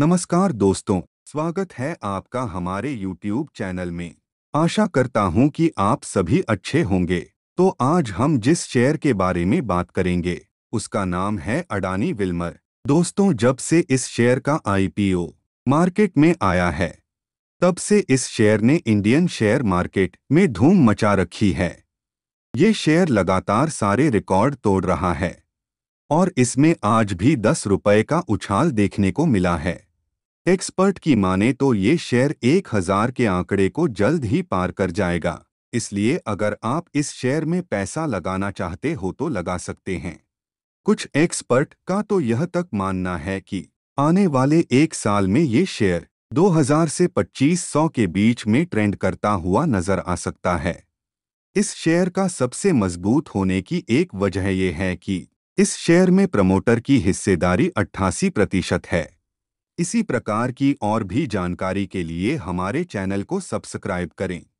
नमस्कार दोस्तों स्वागत है आपका हमारे YouTube चैनल में आशा करता हूं कि आप सभी अच्छे होंगे तो आज हम जिस शेयर के बारे में बात करेंगे उसका नाम है अडानी विल्मर दोस्तों जब से इस शेयर का आईपीओ मार्केट में आया है तब से इस शेयर ने इंडियन शेयर मार्केट में धूम मचा रखी है ये शेयर लगातार सारे रिकॉर्ड तोड़ रहा है और इसमें आज भी दस रुपये का उछाल देखने को मिला है एक्सपर्ट की माने तो ये शेयर एक हजार के आंकड़े को जल्द ही पार कर जाएगा इसलिए अगर आप इस शेयर में पैसा लगाना चाहते हो तो लगा सकते हैं कुछ एक्सपर्ट का तो यह तक मानना है कि आने वाले एक साल में ये शेयर 2000 से 2500 के बीच में ट्रेंड करता हुआ नजर आ सकता है इस शेयर का सबसे मजबूत होने की एक वजह यह है कि इस शेयर में प्रमोटर की हिस्सेदारी अट्ठासी प्रतिशत है इसी प्रकार की और भी जानकारी के लिए हमारे चैनल को सब्सक्राइब करें